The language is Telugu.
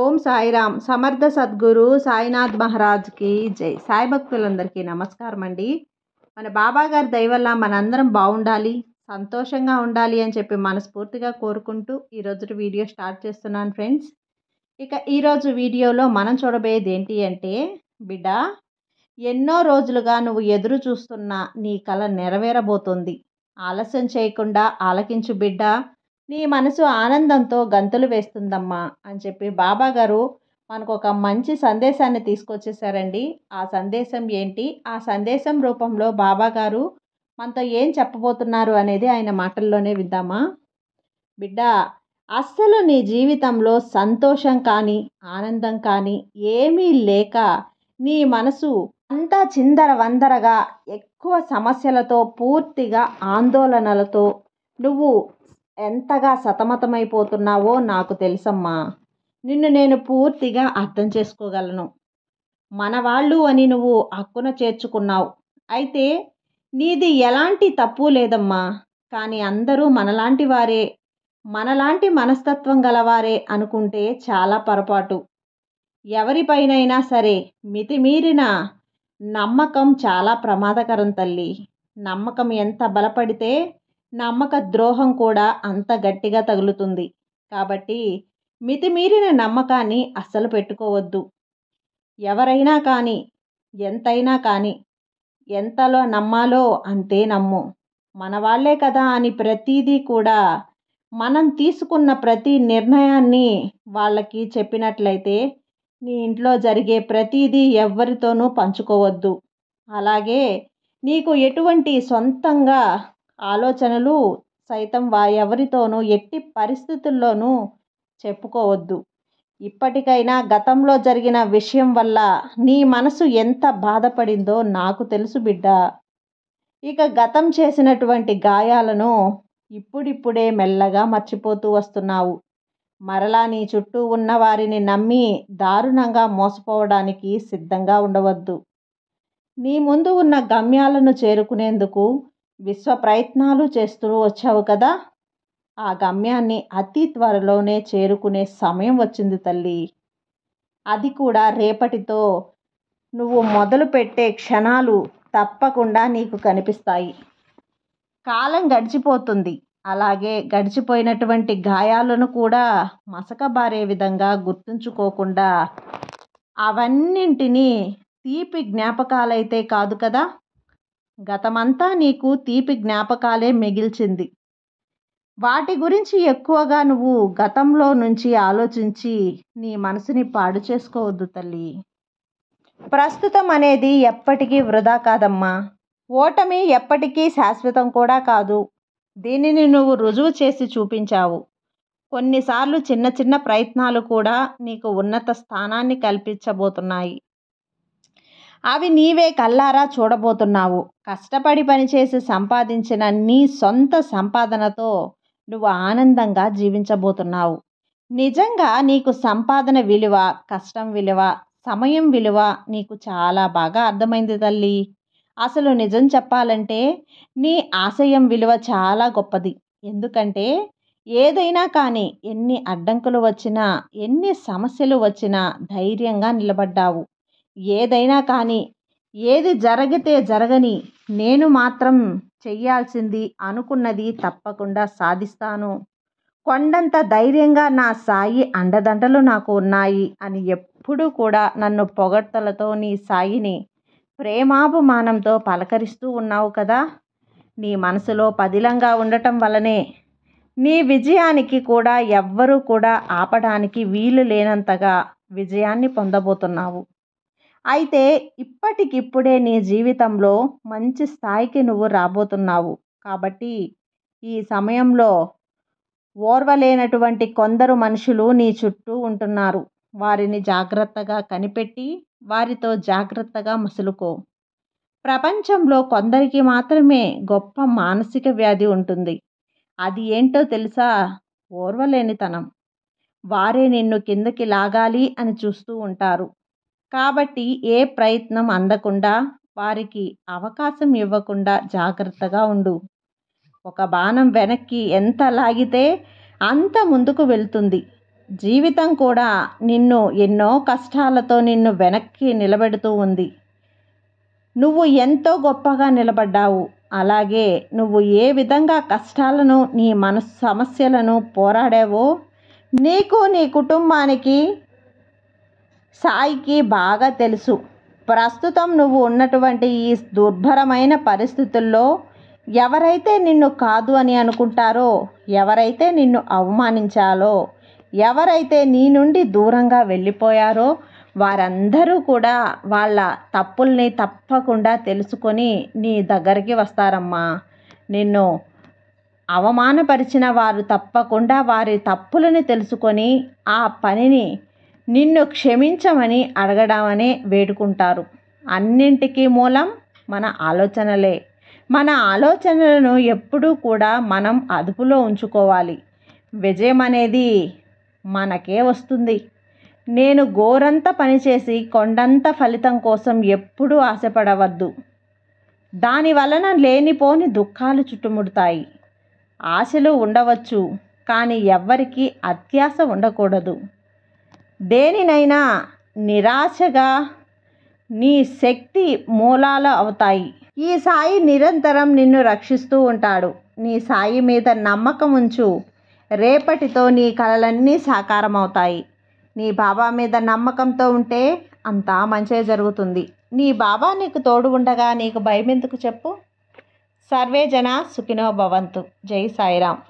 ఓం సాయిరామ్ సమర్థ సద్గురు సాయినాథ్ మహారాజ్కి జై సాయి భక్తులందరికీ నమస్కారం అండి మన బాబాగారి దయవల్ల మనందరం బాగుండాలి సంతోషంగా ఉండాలి అని చెప్పి మనస్ఫూర్తిగా కోరుకుంటూ ఈరోజు వీడియో స్టార్ట్ చేస్తున్నాను ఫ్రెండ్స్ ఇక ఈరోజు వీడియోలో మనం చూడబోయేది ఏంటి అంటే బిడ్డ ఎన్నో రోజులుగా నువ్వు ఎదురు చూస్తున్న నీ కళ నెరవేరబోతుంది ఆలస్యం చేయకుండా ఆలకించు బిడ్డ నీ మనసు ఆనందంతో గంతులు వేస్తుందమ్మా అని చెప్పి బాబాగారు మనకు ఒక మంచి సందేశాన్ని తీసుకొచ్చేసారండి ఆ సందేశం ఏంటి ఆ సందేశం రూపంలో బాబాగారు మనతో ఏం చెప్పబోతున్నారు అనేది ఆయన మాటల్లోనే విద్దామా బిడ్డ అస్సలు నీ జీవితంలో సంతోషం కానీ ఆనందం కానీ ఏమీ లేక నీ మనసు అంతా చిందర వందరగా ఎక్కువ సమస్యలతో పూర్తిగా ఆందోళనలతో నువ్వు ఎంతగా సతమతమైపోతున్నావో నాకు తెలుసమ్మా నిన్ను నేను పూర్తిగా అర్థం చేసుకోగలను మనవాళ్ళు అని నువ్వు హక్కున చేర్చుకున్నావు అయితే నీది ఎలాంటి తప్పు లేదమ్మా కానీ అందరూ మనలాంటి వారే మనలాంటి మనస్తత్వం గలవారే అనుకుంటే చాలా పొరపాటు ఎవరిపైనైనా సరే మితిమీరిన నమ్మకం చాలా ప్రమాదకరం తల్లి నమ్మకం ఎంత బలపడితే నమ్మక ద్రోహం కూడా అంత గట్టిగా తగులుతుంది కాబట్టి మితిమీరిన నమ్మకాన్ని అస్సలు పెట్టుకోవద్దు ఎవరైనా కానీ ఎంతైనా కానీ ఎంతలో నమ్మాలో అంతే నమ్ము మన వాళ్ళే కదా అని ప్రతీదీ కూడా మనం తీసుకున్న ప్రతి నిర్ణయాన్ని వాళ్ళకి చెప్పినట్లయితే నీ ఇంట్లో జరిగే ప్రతీదీ ఎవ్వరితోనూ పంచుకోవద్దు అలాగే నీకు ఎటువంటి సొంతంగా ఆలోచనలు సైతం ఎవరితోనూ ఎట్టి పరిస్థితుల్లోనూ చెప్పుకోవద్దు ఇప్పటికైనా గతంలో జరిగిన విషయం వల్ల నీ మనసు ఎంత బాధపడిందో నాకు తెలుసు బిడ్డ ఇక గతం చేసినటువంటి గాయాలను ఇప్పుడిప్పుడే మెల్లగా మర్చిపోతూ వస్తున్నావు మరలా నీ చుట్టూ ఉన్న వారిని నమ్మి దారుణంగా మోసపోవడానికి సిద్ధంగా ఉండవద్దు నీ ముందు ఉన్న గమ్యాలను చేరుకునేందుకు విశ్వ ప్రయత్నాలు చేస్తూ వచ్చావు కదా ఆ గమ్యాన్ని అతి త్వరలోనే చేరుకునే సమయం వచ్చింది తల్లి అది కూడా రేపటితో నువ్వు మొదలుపెట్టే క్షణాలు తప్పకుండా నీకు కనిపిస్తాయి కాలం గడిచిపోతుంది అలాగే గడిచిపోయినటువంటి గాయాలను కూడా మసకబారే విధంగా గుర్తుంచుకోకుండా అవన్నింటినీ తీపి జ్ఞాపకాలైతే కాదు కదా గతమంతా నీకు తీపి జ్ఞాపకాలే మిగిల్చింది వాటి గురించి ఎక్కువగా నువ్వు గతంలో నుంచి ఆలోచించి నీ మనసుని పాడు చేసుకోవద్దు తల్లి ప్రస్తుతం అనేది ఎప్పటికీ వృధా కాదమ్మా ఓటమి ఎప్పటికీ శాశ్వతం కూడా కాదు దీనిని నువ్వు రుజువు చేసి చూపించావు కొన్నిసార్లు చిన్న చిన్న ప్రయత్నాలు కూడా నీకు ఉన్నత స్థానాన్ని కల్పించబోతున్నాయి అవి నీవే కల్లారా చూడబోతున్నావు కష్టపడి పనిచేసి సంపాదించిన నీ సొంత సంపాదనతో నువ్వు ఆనందంగా జీవించబోతున్నావు నిజంగా నీకు సంపాదన విలువ కష్టం విలువ సమయం విలువ నీకు చాలా బాగా అర్థమైంది తల్లి అసలు నిజం చెప్పాలంటే నీ ఆశయం విలువ చాలా గొప్పది ఎందుకంటే ఏదైనా కానీ ఎన్ని అడ్డంకులు వచ్చినా ఎన్ని సమస్యలు వచ్చినా ధైర్యంగా నిలబడ్డావు ఏదైనా కానీ ఏది జరిగితే జరగని నేను మాత్రం చెయ్యాల్సింది అనుకున్నది తప్పకుండా సాధిస్తాను కొండంత ధైర్యంగా నా సాయి అండదండలు నాకు ఉన్నాయి అని ఎప్పుడూ కూడా నన్ను పొగడ్తలతో నీ సాయిని ప్రేమాభిమానంతో పలకరిస్తూ ఉన్నావు కదా నీ మనసులో పదిలంగా ఉండటం వలనే నీ విజయానికి కూడా ఎవ్వరూ కూడా ఆపడానికి వీలు లేనంతగా విజయాన్ని పొందబోతున్నావు అయితే ఇప్పటికిప్పుడే నీ జీవితంలో మంచి స్థాయికి నువ్వు రాబోతున్నావు కాబట్టి ఈ సమయంలో ఓర్వలేనటువంటి కొందరు మనుషులు నీ చుట్టూ ఉంటున్నారు వారిని జాగ్రత్తగా కనిపెట్టి వారితో జాగ్రత్తగా మసులుకో ప్రపంచంలో కొందరికి మాత్రమే గొప్ప మానసిక వ్యాధి ఉంటుంది అది ఏంటో తెలుసా ఓర్వలేనితనం వారే నిన్ను కిందకి లాగాలి అని చూస్తూ ఉంటారు కాబట్టి ఏ ప్రయత్నం అందకుండా వారికి అవకాశం ఇవ్వకుండా జాగ్రత్తగా ఉండు ఒక బాణం వెనక్కి ఎంత లాగితే అంత ముందుకు వెళ్తుంది జీవితం కూడా నిన్ను ఎన్నో కష్టాలతో నిన్ను వెనక్కి నిలబెడుతూ ఉంది నువ్వు ఎంతో గొప్పగా నిలబడ్డావు అలాగే నువ్వు ఏ విధంగా కష్టాలను నీ మనస్సు సమస్యలను పోరాడావో నీకు నీ కుటుంబానికి సాయికి బాగా తెలుసు ప్రస్తుతం నువ్వు ఉన్నటువంటి ఈ దుర్భరమైన పరిస్థితుల్లో ఎవరైతే నిన్ను కాదు అని అనుకుంటారో ఎవరైతే నిన్ను అవమానించాలో ఎవరైతే నీ నుండి దూరంగా వెళ్ళిపోయారో వారందరూ కూడా వాళ్ళ తప్పుల్ని తప్పకుండా తెలుసుకొని నీ దగ్గరికి వస్తారమ్మా నిన్ను అవమానపరిచిన వారు తప్పకుండా వారి తప్పులను తెలుసుకొని ఆ పనిని నిన్ను క్షమించమని అడగడమనే వేడుకుంటారు అన్నింటికీ మూలం మన ఆలోచనలే మన ఆలోచనలను ఎప్పుడూ కూడా మనం అదుపులో ఉంచుకోవాలి విజయం అనేది మనకే వస్తుంది నేను గోరంత పనిచేసి కొండంత ఫలితం కోసం ఎప్పుడూ ఆశపడవద్దు దాని వలన లేనిపోని దుఃఖాలు చుట్టుముడతాయి ఆశలు ఉండవచ్చు కానీ ఎవ్వరికీ అత్యాశ ఉండకూడదు దేనినైనా నిరాశగా నీ శక్తి మూలాలు అవుతాయి ఈ సాయి నిరంతరం నిన్ను రక్షిస్తూ ఉంటాడు నీ సాయి మీద నమ్మకం ఉంచు రేపటితో నీ కలలన్నీ సాకారం అవుతాయి నీ బాబా మీద నమ్మకంతో ఉంటే అంతా మంచిగా జరుగుతుంది నీ బాబా నీకు తోడు ఉండగా నీకు భయం ఎందుకు చెప్పు సర్వే జన సుఖినో భవంతు జై సాయిరామ్